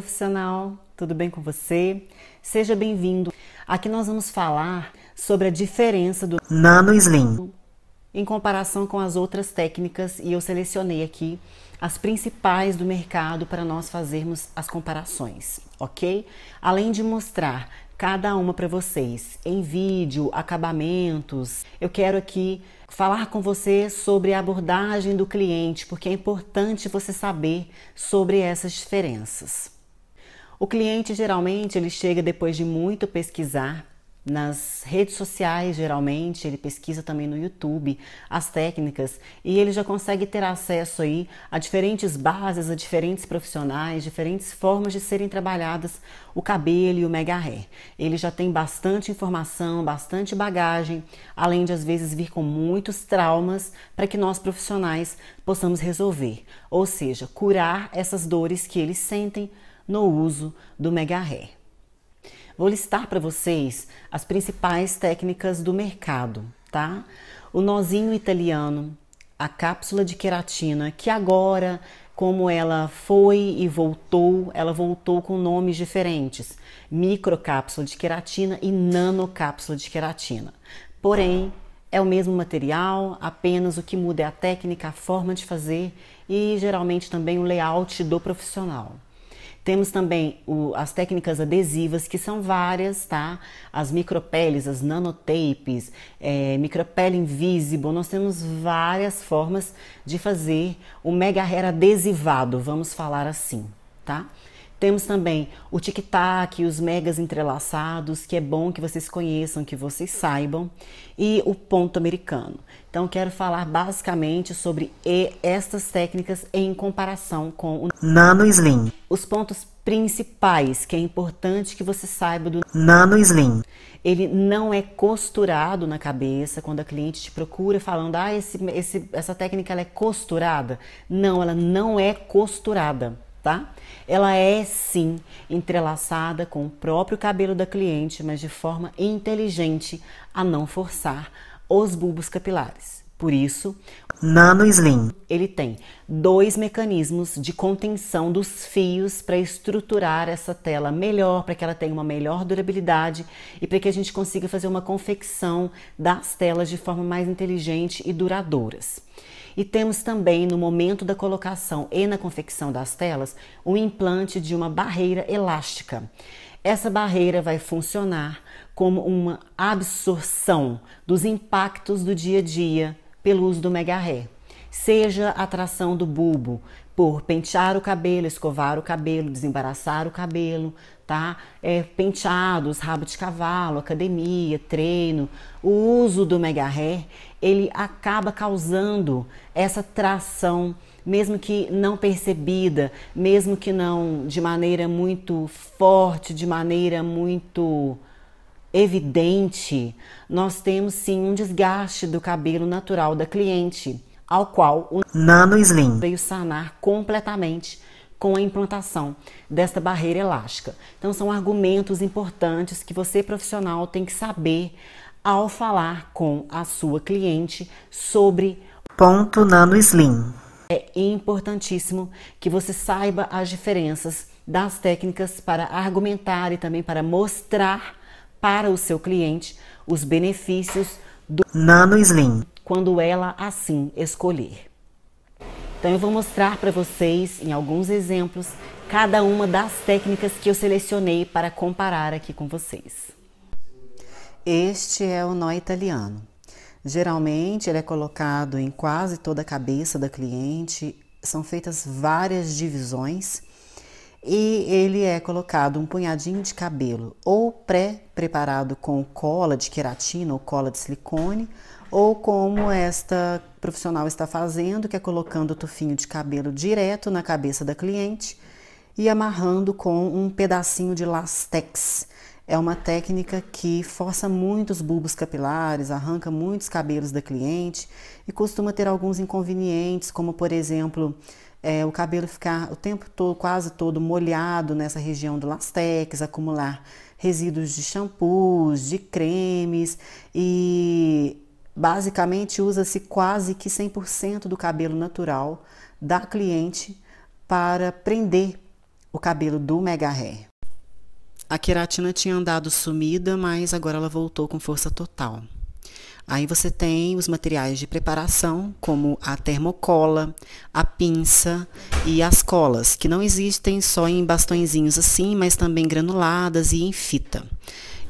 profissional, tudo bem com você? Seja bem-vindo. Aqui nós vamos falar sobre a diferença do Nano Slim em comparação com as outras técnicas e eu selecionei aqui as principais do mercado para nós fazermos as comparações, ok? Além de mostrar cada uma para vocês em vídeo, acabamentos, eu quero aqui falar com você sobre a abordagem do cliente, porque é importante você saber sobre essas diferenças. O cliente geralmente ele chega depois de muito pesquisar nas redes sociais, geralmente, ele pesquisa também no YouTube as técnicas e ele já consegue ter acesso aí a diferentes bases, a diferentes profissionais, diferentes formas de serem trabalhadas o cabelo e o mega hair. Ele já tem bastante informação, bastante bagagem, além de às vezes vir com muitos traumas para que nós profissionais possamos resolver, ou seja, curar essas dores que eles sentem no uso do mega hair. Vou listar para vocês as principais técnicas do mercado, tá? O nozinho italiano, a cápsula de queratina, que agora, como ela foi e voltou, ela voltou com nomes diferentes: microcápsula de queratina e nanocápsula de queratina. Porém, é o mesmo material, apenas o que muda é a técnica, a forma de fazer e geralmente também o layout do profissional. Temos também o, as técnicas adesivas, que são várias, tá? As micropeles, as nanotapes, é, micropele invisível. Nós temos várias formas de fazer o mega hair adesivado, vamos falar assim, tá? Temos também o tic-tac, os megas entrelaçados, que é bom que vocês conheçam, que vocês saibam, e o ponto americano. Então, quero falar basicamente sobre estas técnicas em comparação com o Nano Slim. Os pontos principais que é importante que você saiba do Nano Slim. Ele não é costurado na cabeça quando a cliente te procura falando: "Ah, esse, esse, essa técnica ela é costurada". Não, ela não é costurada tá? Ela é sim entrelaçada com o próprio cabelo da cliente, mas de forma inteligente a não forçar os bulbos capilares. Por isso, Nano Slim, ele tem dois mecanismos de contenção dos fios para estruturar essa tela melhor, para que ela tenha uma melhor durabilidade e para que a gente consiga fazer uma confecção das telas de forma mais inteligente e duradouras. E temos também, no momento da colocação e na confecção das telas, o implante de uma barreira elástica. Essa barreira vai funcionar como uma absorção dos impactos do dia a dia pelo uso do megarré seja a tração do bulbo, por pentear o cabelo, escovar o cabelo, desembaraçar o cabelo, tá? É, penteados, rabo de cavalo, academia, treino, o uso do mega hair, ele acaba causando essa tração, mesmo que não percebida, mesmo que não de maneira muito forte, de maneira muito evidente, nós temos sim um desgaste do cabelo natural da cliente ao qual o Nano Slim veio sanar completamente com a implantação desta barreira elástica. Então são argumentos importantes que você profissional tem que saber ao falar com a sua cliente sobre ponto nano slim. É importantíssimo que você saiba as diferenças das técnicas para argumentar e também para mostrar para o seu cliente os benefícios do nano slim quando ela assim escolher. Então eu vou mostrar para vocês em alguns exemplos cada uma das técnicas que eu selecionei para comparar aqui com vocês. Este é o nó italiano. Geralmente ele é colocado em quase toda a cabeça da cliente, são feitas várias divisões e ele é colocado um punhadinho de cabelo ou pré-preparado com cola de queratina ou cola de silicone ou como esta profissional está fazendo, que é colocando o tufinho de cabelo direto na cabeça da cliente e amarrando com um pedacinho de lastex. É uma técnica que força muitos bulbos capilares, arranca muitos cabelos da cliente e costuma ter alguns inconvenientes, como por exemplo, é, o cabelo ficar o tempo todo, quase todo molhado nessa região do lastex, acumular resíduos de shampoos, de cremes e Basicamente, usa-se quase que 100% do cabelo natural da cliente para prender o cabelo do mega hair. A queratina tinha andado sumida, mas agora ela voltou com força total. Aí você tem os materiais de preparação, como a termocola, a pinça e as colas, que não existem só em bastõezinhos assim, mas também granuladas e em fita.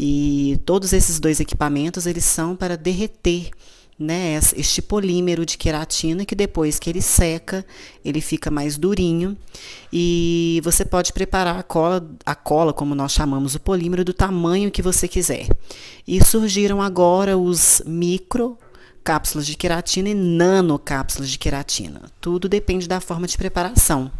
E todos esses dois equipamentos, eles são para derreter né, este polímero de queratina que depois que ele seca, ele fica mais durinho e você pode preparar a cola, a cola como nós chamamos o polímero do tamanho que você quiser. E surgiram agora os micro cápsulas de queratina e nano cápsulas de queratina. Tudo depende da forma de preparação.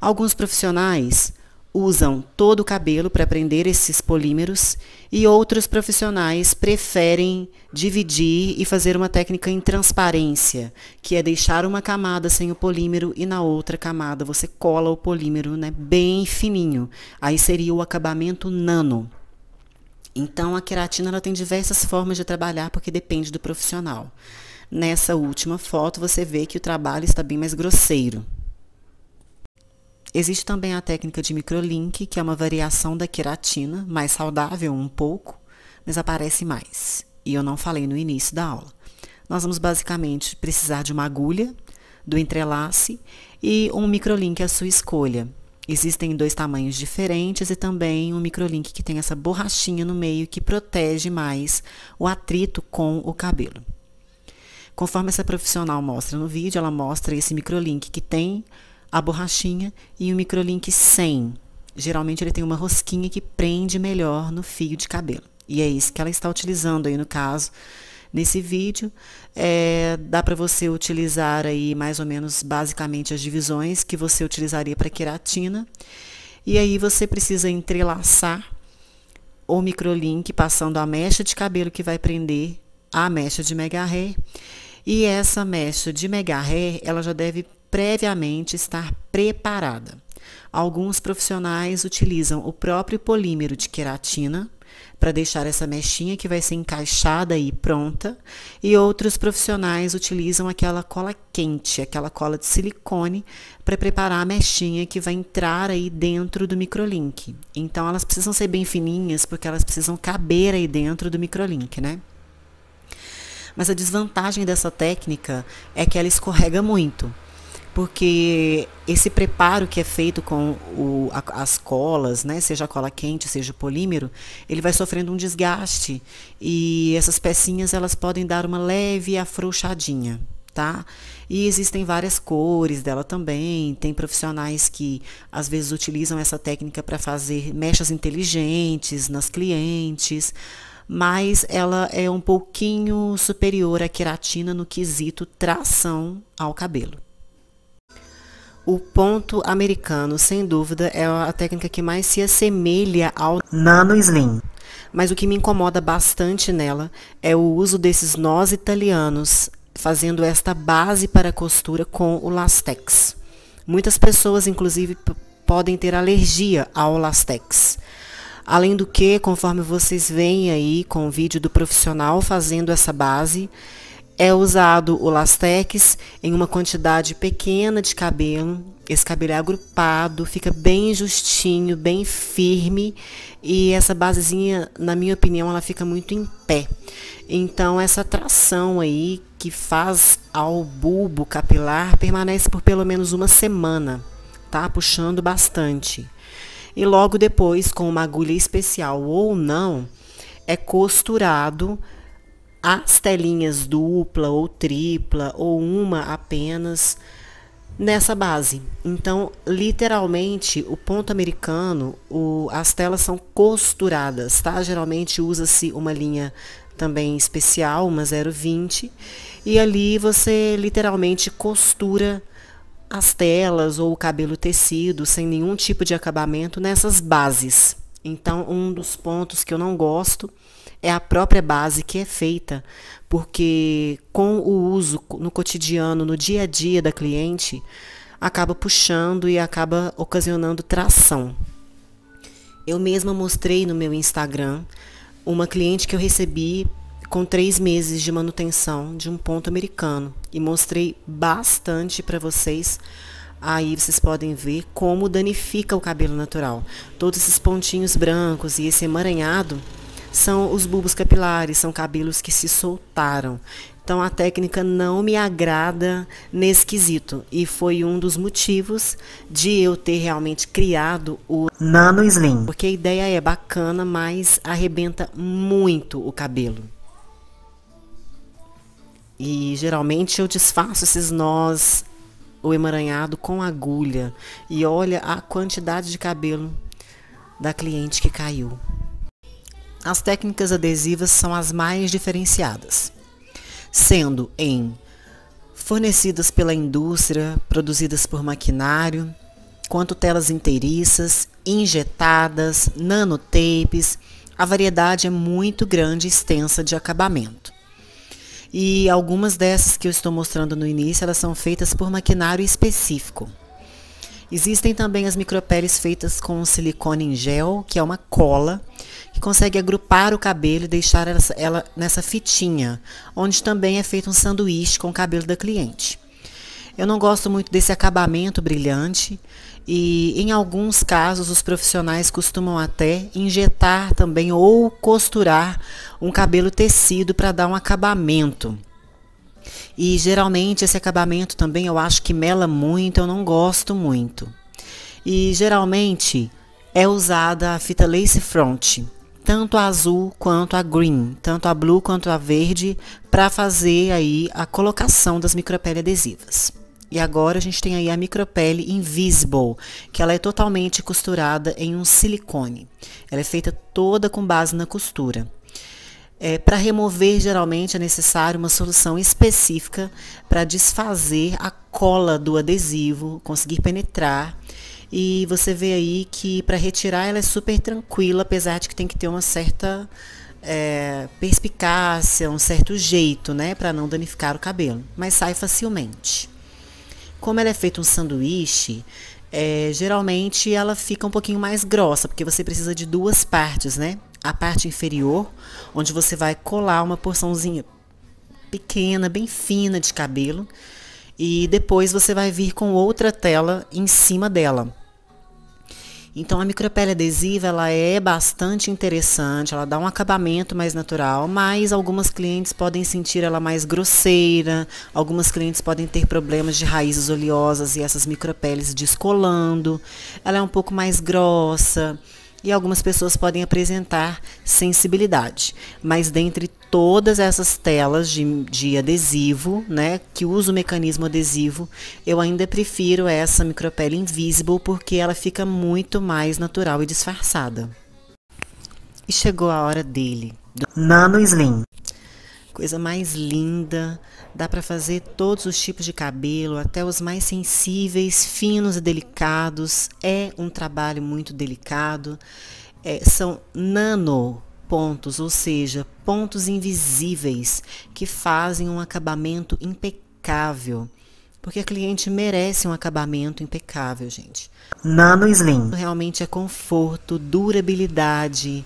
Alguns profissionais usam todo o cabelo para prender esses polímeros e outros profissionais preferem dividir e fazer uma técnica em transparência, que é deixar uma camada sem o polímero e na outra camada você cola o polímero, né, bem fininho. Aí seria o acabamento nano. Então a queratina ela tem diversas formas de trabalhar porque depende do profissional. Nessa última foto você vê que o trabalho está bem mais grosseiro. Existe também a técnica de microlink, que é uma variação da queratina, mais saudável um pouco, mas aparece mais. E eu não falei no início da aula. Nós vamos basicamente precisar de uma agulha, do entrelace e um microlink à sua escolha. Existem dois tamanhos diferentes e também um microlink que tem essa borrachinha no meio que protege mais o atrito com o cabelo. Conforme essa profissional mostra no vídeo, ela mostra esse microlink que tem a borrachinha e o microlink sem. Geralmente ele tem uma rosquinha que prende melhor no fio de cabelo. E é isso que ela está utilizando aí no caso, nesse vídeo. É, dá para você utilizar aí mais ou menos basicamente as divisões que você utilizaria para queratina. E aí você precisa entrelaçar o microlink passando a mecha de cabelo que vai prender a mecha de mega hair. E essa mecha de mega hair, ela já deve previamente estar preparada. Alguns profissionais utilizam o próprio polímero de queratina para deixar essa mechinha que vai ser encaixada e pronta, e outros profissionais utilizam aquela cola quente, aquela cola de silicone para preparar a mechinha que vai entrar aí dentro do microlink. Então elas precisam ser bem fininhas porque elas precisam caber aí dentro do microlink, né? Mas a desvantagem dessa técnica é que ela escorrega muito porque esse preparo que é feito com o, a, as colas, né, seja a cola quente, seja o polímero, ele vai sofrendo um desgaste e essas pecinhas elas podem dar uma leve afrouxadinha, tá? E existem várias cores dela também. Tem profissionais que às vezes utilizam essa técnica para fazer mechas inteligentes nas clientes mas ela é um pouquinho superior à queratina no quesito tração ao cabelo. O ponto americano, sem dúvida, é a técnica que mais se assemelha ao nano slim. Mas o que me incomoda bastante nela é o uso desses nós italianos, fazendo esta base para a costura com o lastex. Muitas pessoas, inclusive, podem ter alergia ao lastex. Além do que, conforme vocês veem aí com o vídeo do profissional fazendo essa base, é usado o lastex em uma quantidade pequena de cabelo. Esse cabelo é agrupado, fica bem justinho, bem firme e essa basezinha, na minha opinião, ela fica muito em pé. Então essa tração aí que faz ao bulbo capilar permanece por pelo menos uma semana, tá? Puxando bastante. E logo depois, com uma agulha especial ou não, é costurado as telinhas dupla ou tripla ou uma apenas nessa base. Então, literalmente, o ponto americano, o, as telas são costuradas, tá? Geralmente usa-se uma linha também especial, uma 020, e ali você literalmente costura as telas ou o cabelo tecido sem nenhum tipo de acabamento nessas bases. Então, um dos pontos que eu não gosto é a própria base que é feita, porque com o uso no cotidiano, no dia a dia da cliente, acaba puxando e acaba ocasionando tração. Eu mesma mostrei no meu Instagram uma cliente que eu recebi com três meses de manutenção de um ponto americano e mostrei bastante para vocês. Aí vocês podem ver como danifica o cabelo natural. Todos esses pontinhos brancos e esse emaranhado são os bulbos capilares, são cabelos que se soltaram. Então a técnica não me agrada nesse quesito e foi um dos motivos de eu ter realmente criado o Nano Slim. Porque a ideia é bacana, mas arrebenta muito o cabelo. E geralmente eu desfaço esses nós, o emaranhado com agulha e olha a quantidade de cabelo da cliente que caiu as técnicas adesivas são as mais diferenciadas, sendo em fornecidas pela indústria, produzidas por maquinário, quanto telas inteiriças, injetadas, nanotapes, a variedade é muito grande e extensa de acabamento. E algumas dessas que eu estou mostrando no início, elas são feitas por maquinário específico. Existem também as micropeles feitas com silicone em gel, que é uma cola, que consegue agrupar o cabelo e deixar ela nessa fitinha, onde também é feito um sanduíche com o cabelo da cliente. Eu não gosto muito desse acabamento brilhante e, em alguns casos, os profissionais costumam até injetar também ou costurar um cabelo tecido para dar um acabamento. E geralmente esse acabamento também eu acho que mela muito, eu não gosto muito. E geralmente é usada a fita lace front, tanto a azul quanto a green, tanto a blue quanto a verde, para fazer aí a colocação das micropele adesivas. E agora a gente tem aí a micropele Invisible, que ela é totalmente costurada em um silicone. Ela é feita toda com base na costura. É, para remover, geralmente, é necessário uma solução específica para desfazer a cola do adesivo, conseguir penetrar. E você vê aí que para retirar ela é super tranquila, apesar de que tem que ter uma certa é, perspicácia, um certo jeito, né, para não danificar o cabelo, mas sai facilmente. Como ela é feita um sanduíche, é, geralmente ela fica um pouquinho mais grossa, porque você precisa de duas partes, né? a parte inferior, onde você vai colar uma porçãozinha pequena, bem fina de cabelo, e depois você vai vir com outra tela em cima dela. Então a micropele adesiva ela é bastante interessante, ela dá um acabamento mais natural, mas algumas clientes podem sentir ela mais grosseira, algumas clientes podem ter problemas de raízes oleosas e essas micropeles descolando. Ela é um pouco mais grossa e algumas pessoas podem apresentar sensibilidade. Mas dentre todas essas telas de, de adesivo, né, que usa o mecanismo adesivo, eu ainda prefiro essa micropele invisible porque ela fica muito mais natural e disfarçada. E chegou a hora dele, do Nano Slim coisa mais linda. Dá para fazer todos os tipos de cabelo, até os mais sensíveis, finos e delicados. É um trabalho muito delicado. É, são nano pontos, ou seja, pontos invisíveis que fazem um acabamento impecável. Porque a cliente merece um acabamento impecável, gente. Nano Slim. Realmente é conforto, durabilidade,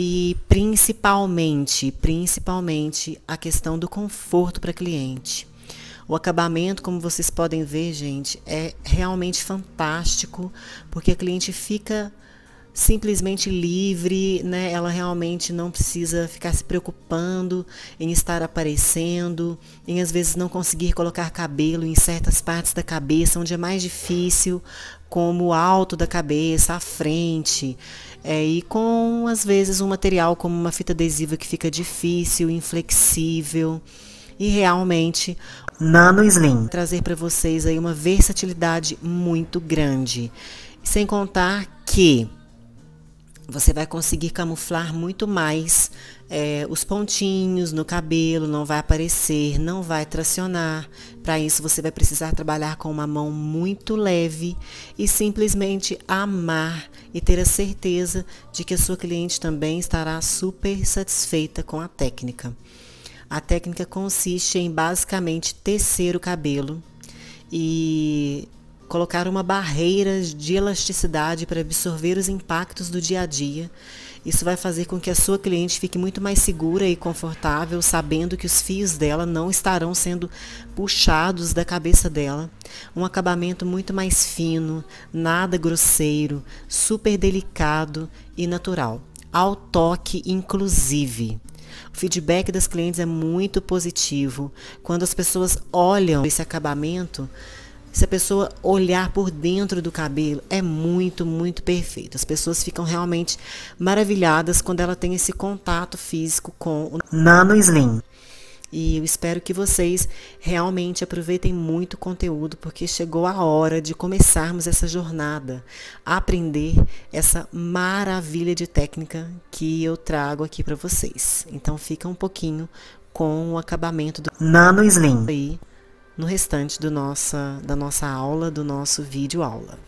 e principalmente, principalmente a questão do conforto para cliente. O acabamento, como vocês podem ver, gente, é realmente fantástico, porque a cliente fica simplesmente livre, né? Ela realmente não precisa ficar se preocupando em estar aparecendo, em às vezes não conseguir colocar cabelo em certas partes da cabeça onde é mais difícil, como o alto da cabeça, a frente, é, e com às vezes um material como uma fita adesiva que fica difícil, inflexível e realmente nano slim trazer para vocês aí uma versatilidade muito grande, sem contar que você vai conseguir camuflar muito mais é, os pontinhos no cabelo não vai aparecer, não vai tracionar. Para isso você vai precisar trabalhar com uma mão muito leve e simplesmente amar e ter a certeza de que a sua cliente também estará super satisfeita com a técnica. A técnica consiste em basicamente tecer o cabelo e colocar uma barreira de elasticidade para absorver os impactos do dia a dia isso vai fazer com que a sua cliente fique muito mais segura e confortável, sabendo que os fios dela não estarão sendo puxados da cabeça dela. Um acabamento muito mais fino, nada grosseiro, super delicado e natural. Ao toque, inclusive. O feedback das clientes é muito positivo. Quando as pessoas olham esse acabamento, se a pessoa olhar por dentro do cabelo, é muito, muito perfeito. As pessoas ficam realmente maravilhadas quando ela tem esse contato físico com o Nano Slim. E eu espero que vocês realmente aproveitem muito o conteúdo, porque chegou a hora de começarmos essa jornada, aprender essa maravilha de técnica que eu trago aqui para vocês. Então fica um pouquinho com o acabamento do Nano Slim aí no restante do nossa, da nossa aula, do nosso vídeo aula.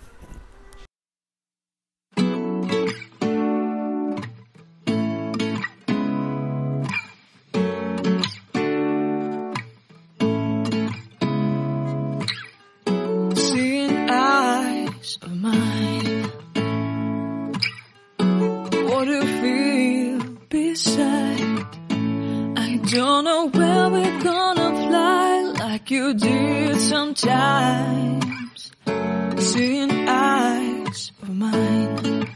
sometimes, seeing eyes of mine.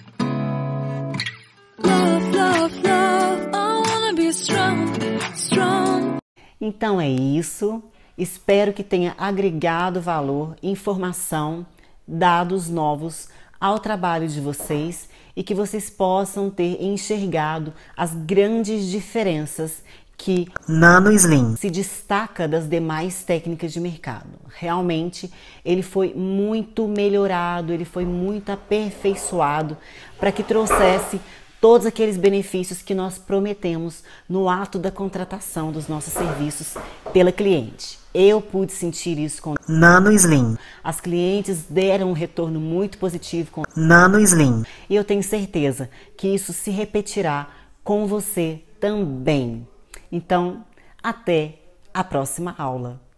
Love, love, love, I wanna be strong, strong. Então é isso. Espero que tenha agregado valor, informação, dados novos ao trabalho de vocês e que vocês possam ter enxergado as grandes diferenças que Nano Slim se destaca das demais técnicas de mercado. Realmente, ele foi muito melhorado, ele foi muito aperfeiçoado para que trouxesse todos aqueles benefícios que nós prometemos no ato da contratação dos nossos serviços pela cliente. Eu pude sentir isso com Nano Slim. As clientes deram um retorno muito positivo com Nano Slim. E eu tenho certeza que isso se repetirá com você também. Então, até a próxima aula.